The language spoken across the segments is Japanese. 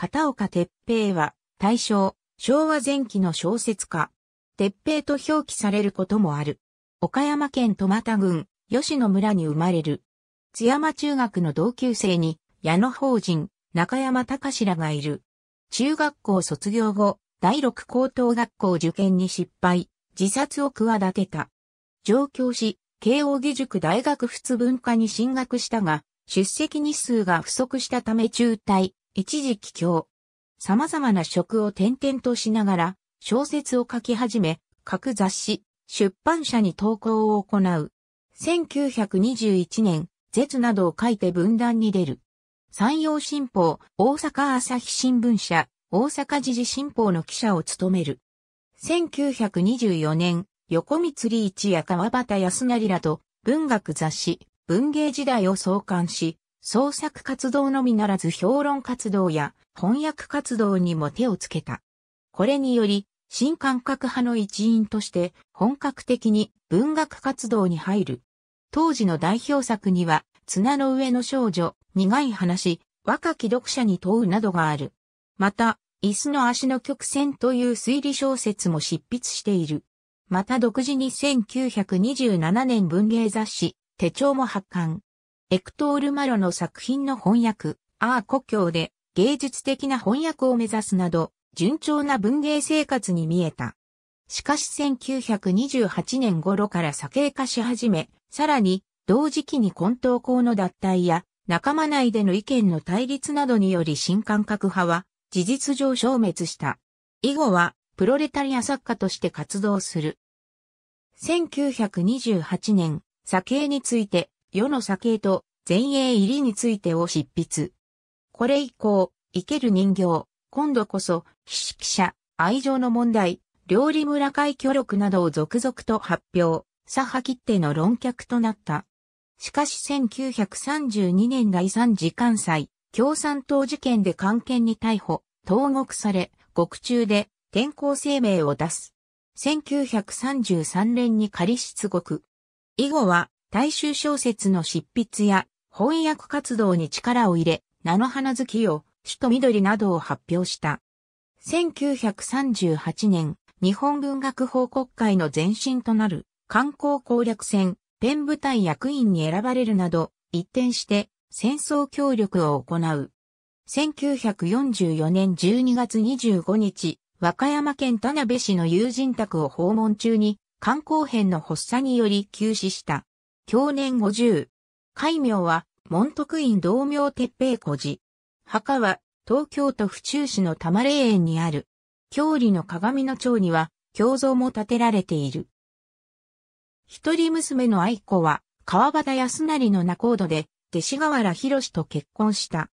片岡鉄平は、大正、昭和前期の小説家。鉄平と表記されることもある。岡山県戸又郡、吉野村に生まれる。津山中学の同級生に、矢野法人、中山隆らがいる。中学校卒業後、第六高等学校受験に失敗、自殺を企てた。上京し、慶応義塾大学仏文化に進学したが、出席日数が不足したため中退、一時帰郷。様々な職を転々としながら、小説を書き始め、各雑誌、出版社に投稿を行う。1921年、絶などを書いて文壇に出る。山陽新報、大阪朝日新聞社、大阪時事新報の記者を務める。1924年、横光利一や川端康成らと文学雑誌、文芸時代を創刊し、創作活動のみならず評論活動や翻訳活動にも手をつけた。これにより、新感覚派の一員として本格的に文学活動に入る。当時の代表作には、綱の上の少女、苦い話、若き読者に問うなどがある。また、椅子の足の曲線という推理小説も執筆している。また独自に1927年文芸雑誌、手帳も発刊。エクトール・マロの作品の翻訳、アー故郷で芸術的な翻訳を目指すなど、順調な文芸生活に見えた。しかし1928年頃から左傾化し始め、さらに同時期に混沌校の脱退や仲間内での意見の対立などにより新感覚派は事実上消滅した。以後はプロレタリア作家として活動する。1928年、左傾について世の酒と前衛入りについてを執筆。これ以降、生ける人形、今度こそ、筆記者、愛情の問題、料理村会協力などを続々と発表、左派切手の論客となった。しかし1932年第3次関西、共産党事件で官係に逮捕、投獄され、獄中で転校声明を出す。1933年に仮出獄。以後は大衆小説の執筆や翻訳活動に力を入れ、菜の花月を、首都緑などを発表した。1938年、日本文学報告会の前身となる観光攻略戦、ペン部隊役員に選ばれるなど、一転して戦争協力を行う。1944年12月25日、和歌山県田辺市の友人宅を訪問中に、観光編の発作により休止した。享年50。戒名は、門徳院道明鉄平古寺。墓は、東京都府中市の玉霊園にある。郷里の鏡の町には、郷像も建てられている。一人娘の愛子は、川端康成の仲人で、弟子河原博と結婚した。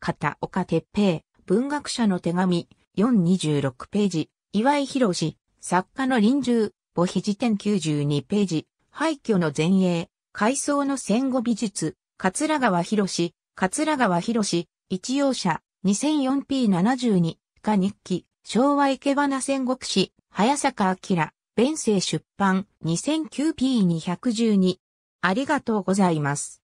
片岡鉄平、文学者の手紙、426ページ、岩井博作家の臨終、母肘辞典92ページ、廃墟の前衛、改装の戦後美術、桂川博士、桂川博士、一葉者、2004p72 か日記、昭和池花戦国史、早坂明、弁世出版、2009p212。ありがとうございます。